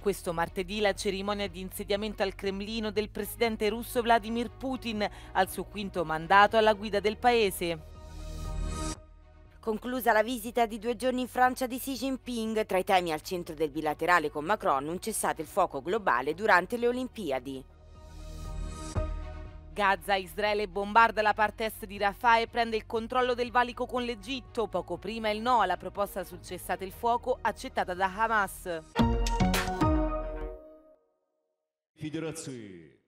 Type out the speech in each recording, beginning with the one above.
Questo martedì la cerimonia di insediamento al Cremlino del presidente russo Vladimir Putin al suo quinto mandato alla guida del paese. Conclusa la visita di due giorni in Francia di Xi Jinping, tra i temi al centro del bilaterale con Macron un cessate il fuoco globale durante le Olimpiadi. Gaza, Israele bombarda la parte est di Rafah e prende il controllo del valico con l'Egitto, poco prima il no alla proposta sul cessate il fuoco accettata da Hamas.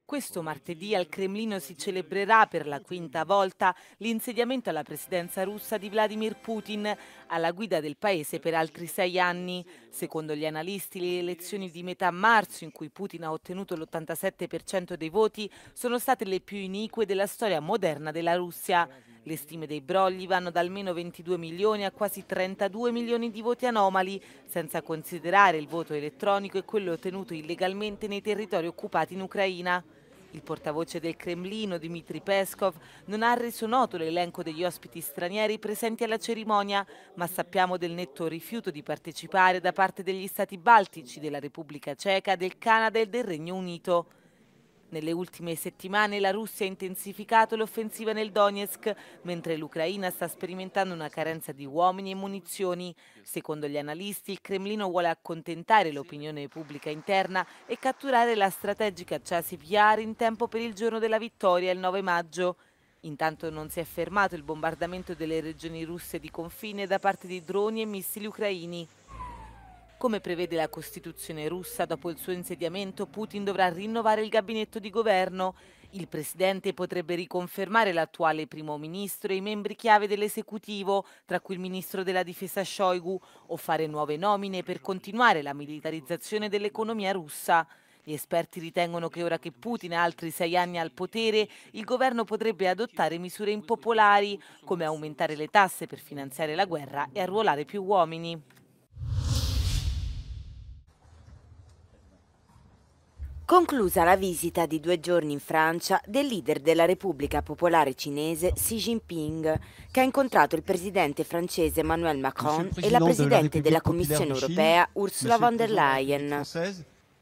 Questo martedì al Cremlino si celebrerà per la quinta volta l'insediamento alla presidenza russa di Vladimir Putin, alla guida del paese per altri sei anni. Secondo gli analisti, le elezioni di metà marzo, in cui Putin ha ottenuto l'87% dei voti, sono state le più inique della storia moderna della Russia. Le stime dei brogli vanno da almeno 22 milioni a quasi 32 milioni di voti anomali, senza considerare il voto elettronico e quello ottenuto illegalmente nei territori occupati in Ucraina. Il portavoce del Cremlino, Dmitry Peskov, non ha reso noto l'elenco degli ospiti stranieri presenti alla cerimonia, ma sappiamo del netto rifiuto di partecipare da parte degli Stati baltici, della Repubblica Ceca, del Canada e del Regno Unito. Nelle ultime settimane la Russia ha intensificato l'offensiva nel Donetsk, mentre l'Ucraina sta sperimentando una carenza di uomini e munizioni. Secondo gli analisti, il Cremlino vuole accontentare l'opinione pubblica interna e catturare la strategica Chassis Yar in tempo per il giorno della vittoria il 9 maggio. Intanto non si è fermato il bombardamento delle regioni russe di confine da parte di droni e missili ucraini. Come prevede la Costituzione russa, dopo il suo insediamento Putin dovrà rinnovare il gabinetto di governo. Il presidente potrebbe riconfermare l'attuale primo ministro e i membri chiave dell'esecutivo, tra cui il ministro della difesa Shoigu, o fare nuove nomine per continuare la militarizzazione dell'economia russa. Gli esperti ritengono che ora che Putin ha altri sei anni al potere, il governo potrebbe adottare misure impopolari, come aumentare le tasse per finanziare la guerra e arruolare più uomini. Conclusa la visita di due giorni in Francia del leader della Repubblica Popolare Cinese Xi Jinping, che ha incontrato il presidente francese Emmanuel Macron e la presidente della Commissione europea Ursula von der Leyen.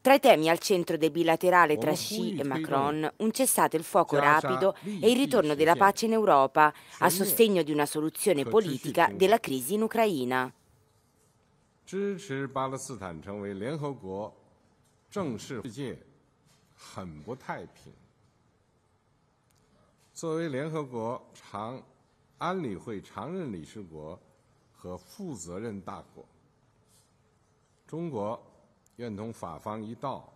Tra i temi al centro del bilaterale tra Xi e Macron, un cessate il fuoco rapido e il ritorno della pace in Europa, a sostegno di una soluzione politica della crisi in Ucraina. 支持巴勒斯坦成为联合国正式世界很不太平。作为联合国常安理会常任理事国和负责任大国，中国愿同法方一道。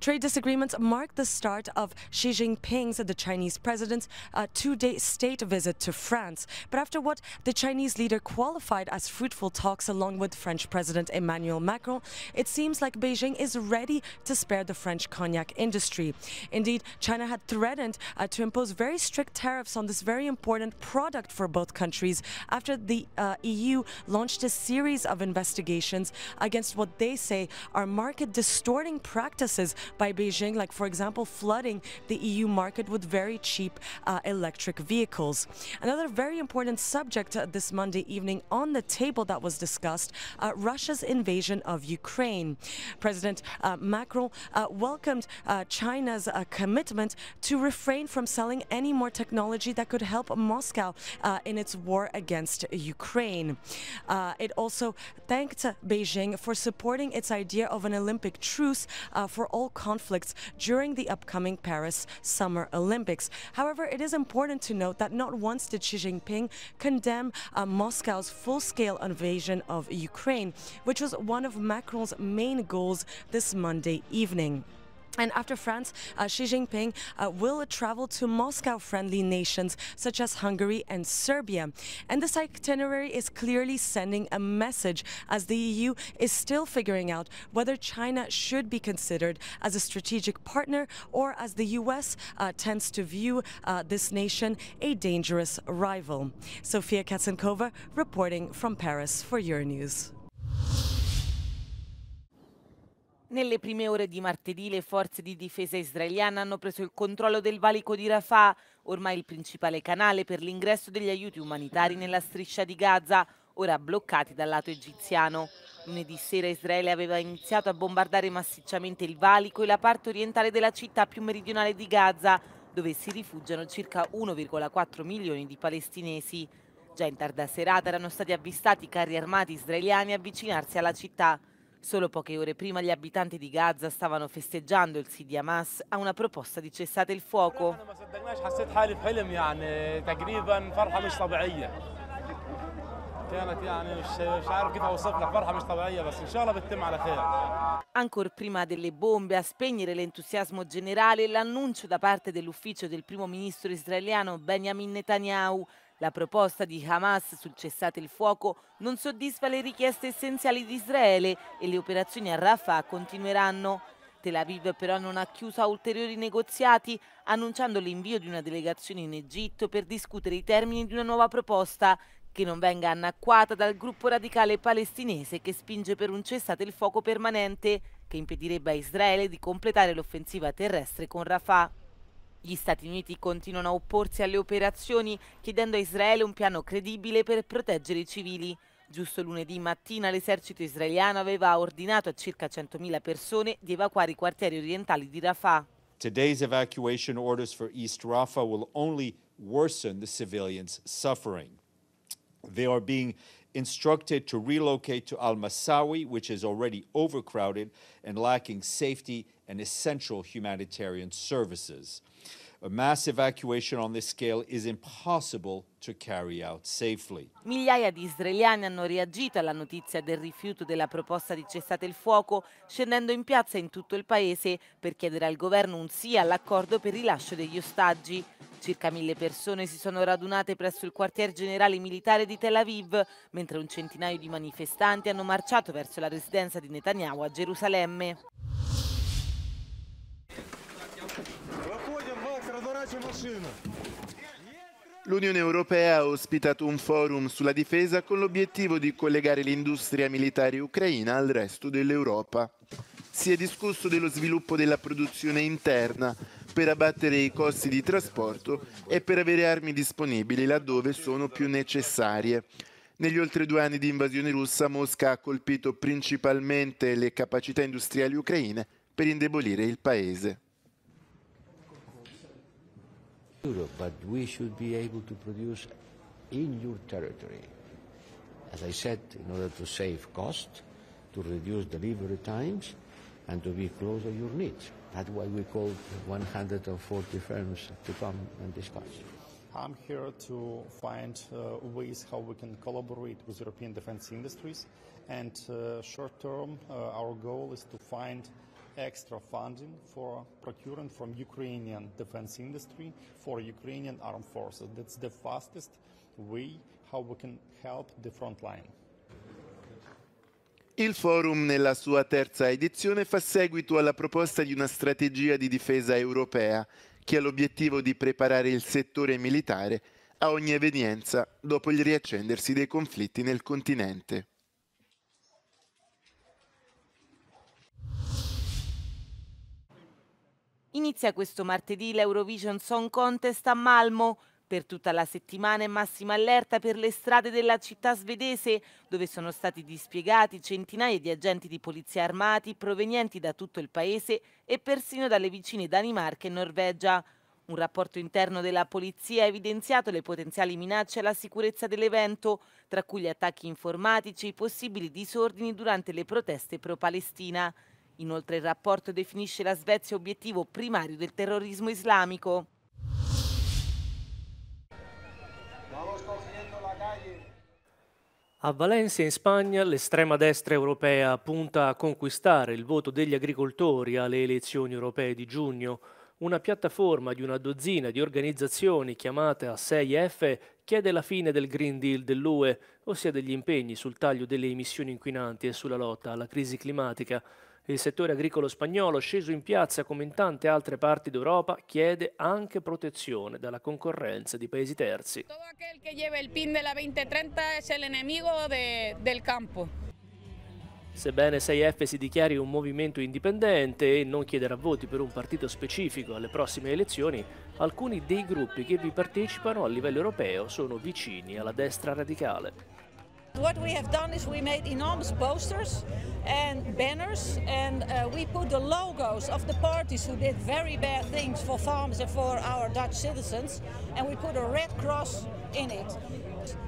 Trade disagreements marked the start of Xi Jinping's, the Chinese president's, uh, two-day state visit to France. But after what the Chinese leader qualified as fruitful talks along with French President Emmanuel Macron, it seems like Beijing is ready to spare the French cognac industry. Indeed, China had threatened uh, to impose very strict tariffs on this very important product for both countries after the uh, EU launched a series of investigations against what they say are market distorting practices by Beijing, like, for example, flooding the EU market with very cheap uh, electric vehicles. Another very important subject uh, this Monday evening on the table that was discussed uh, Russia's invasion of Ukraine. President uh, Macron uh, welcomed uh, China's commitment to refrain from selling any more technology that could help Moscow in its war against Ukraine. it also thanked Beijing for supporting its idea idea of an Olympic truce uh, for all conflicts during the upcoming Paris Summer Olympics. However, it is important to note that not once did Xi Jinping condemn uh, Moscow's full-scale invasion of Ukraine, which was one of Macron's main goals this Monday evening. And after France, uh, Xi Jinping uh, will travel to Moscow friendly nations such as Hungary and Serbia. And this itinerary is clearly sending a message as the EU is still figuring out whether China should be considered as a strategic partner or as the US uh, tends to view uh, this nation a dangerous rival. Sofia Katsenkova reporting from Paris for Euronews. Nelle prime ore di martedì le forze di difesa israeliane hanno preso il controllo del valico di Rafah, ormai il principale canale per l'ingresso degli aiuti umanitari nella striscia di Gaza, ora bloccati dal lato egiziano. Lunedì sera Israele aveva iniziato a bombardare massicciamente il valico e la parte orientale della città più meridionale di Gaza, dove si rifugiano circa 1,4 milioni di palestinesi. Già in tarda serata erano stati avvistati carri armati israeliani avvicinarsi alla città. Solo poche ore prima gli abitanti di Gaza stavano festeggiando il sì di Hamas a una proposta di cessate il fuoco. Ancora prima delle bombe a spegnere l'entusiasmo generale l'annuncio da parte dell'ufficio del primo ministro israeliano Benjamin Netanyahu la proposta di Hamas sul cessate il fuoco non soddisfa le richieste essenziali di Israele e le operazioni a Rafah continueranno. Tel Aviv però non ha chiuso ulteriori negoziati, annunciando l'invio di una delegazione in Egitto per discutere i termini di una nuova proposta che non venga annacquata dal gruppo radicale palestinese che spinge per un cessate il fuoco permanente che impedirebbe a Israele di completare l'offensiva terrestre con Rafah. Gli Stati Uniti continuano a opporsi alle operazioni chiedendo a Israele un piano credibile per proteggere i civili. Giusto lunedì mattina l'esercito israeliano aveva ordinato a circa 100.000 persone di evacuare i quartieri orientali di Rafah. Today's evacuation orders for East Rafah will only worsen the civilians' suffering. They are being instructed to relocate to Al Masawi, which is already overcrowded and lacking safety and essential humanitarian services. A mass evacuation on this scale is impossible to carry out safely. Migliaia di israeliani hanno reagito alla notizia del rifiuto della proposta di cessate il fuoco, scendendo in piazza in tutto il paese per chiedere al governo un sì all'accordo per il rilascio degli ostaggi. Circa mille persone si sono radunate presso il quartier generale militare di Tel Aviv, mentre un centinaio di manifestanti hanno marciato verso la residenza di Netanyahu a Gerusalemme. L'Unione Europea ha ospitato un forum sulla difesa con l'obiettivo di collegare l'industria militare ucraina al resto dell'Europa. Si è discusso dello sviluppo della produzione interna, per abbattere i costi di trasporto e per avere armi disponibili laddove sono più necessarie. Negli oltre due anni di invasione russa Mosca ha colpito principalmente le capacità industriali ucraine per indebolire il paese. But to reduce delivery times, and to be closer to your needs. That's why we called 140 firms to come and discuss. I'm here to find uh, ways how we can collaborate with European defense industries. And uh, short term, uh, our goal is to find extra funding for procurement from Ukrainian defense industry for Ukrainian armed forces. That's the fastest way how we can help the front line. Il forum nella sua terza edizione fa seguito alla proposta di una strategia di difesa europea che ha l'obiettivo di preparare il settore militare a ogni evenienza dopo il riaccendersi dei conflitti nel continente. Inizia questo martedì l'Eurovision Song Contest a Malmo. Per tutta la settimana è massima allerta per le strade della città svedese, dove sono stati dispiegati centinaia di agenti di polizia armati provenienti da tutto il paese e persino dalle vicine Danimarca e Norvegia. Un rapporto interno della polizia ha evidenziato le potenziali minacce alla sicurezza dell'evento, tra cui gli attacchi informatici e i possibili disordini durante le proteste pro-Palestina. Inoltre il rapporto definisce la Svezia obiettivo primario del terrorismo islamico. A Valencia, in Spagna, l'estrema destra europea punta a conquistare il voto degli agricoltori alle elezioni europee di giugno. Una piattaforma di una dozzina di organizzazioni chiamate a 6F chiede la fine del Green Deal dell'UE, ossia degli impegni sul taglio delle emissioni inquinanti e sulla lotta alla crisi climatica. Il settore agricolo spagnolo, sceso in piazza come in tante altre parti d'Europa, chiede anche protezione dalla concorrenza di paesi terzi. Todo aquel que lleva il PIN della 2030 es el de, del campo. Sebbene 6F si dichiari un movimento indipendente e non chiederà voti per un partito specifico alle prossime elezioni, alcuni dei gruppi che vi partecipano a livello europeo sono vicini alla destra radicale. what we have done is we made enormous posters and banners and uh, we put the logos of the parties who did very bad things for farms and for our Dutch citizens and we put a red cross in it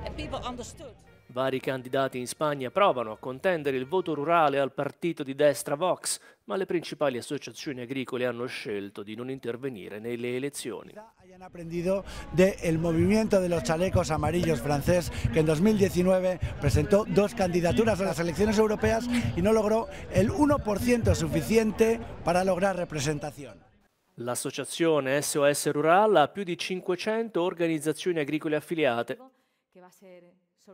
and people understood. Vari candidati in Spagna provano a contendere il voto rurale al partito di destra Vox, ma le principali associazioni agricole hanno scelto di non intervenire nelle elezioni. Hayan aprendido del movimiento de chalecos amarillos francés que en 2019 presentó dos candidaturas a las elecciones europeas y no logró 1% suficiente para lograr representación. L'associazione SOS Rural ha più di 500 organizzazioni agricole affiliate. Eh,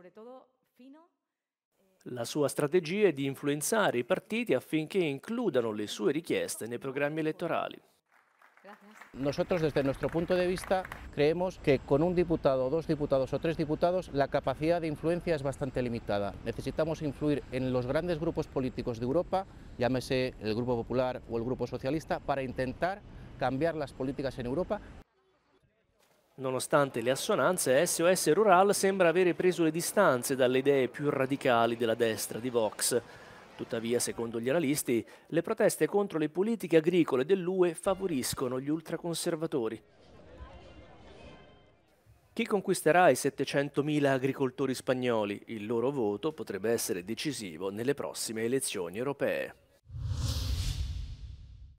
la estrategia sua strategia è di influenzare i partiti que includano le sue en nei programmi elettorali. Nosotros desde nuestro punto de vista creemos que con un diputado, dos diputados o tres diputados la capacidad de influencia es bastante limitada. Necesitamos influir en los grandes grupos políticos de Europa, llámese el Grupo Popular o el Grupo Socialista, para intentar cambiar las políticas en Europa. Nonostante le assonanze, SOS Rural sembra avere preso le distanze dalle idee più radicali della destra di Vox. Tuttavia, secondo gli analisti, le proteste contro le politiche agricole dell'UE favoriscono gli ultraconservatori. Chi conquisterà i 700.000 agricoltori spagnoli? Il loro voto potrebbe essere decisivo nelle prossime elezioni europee.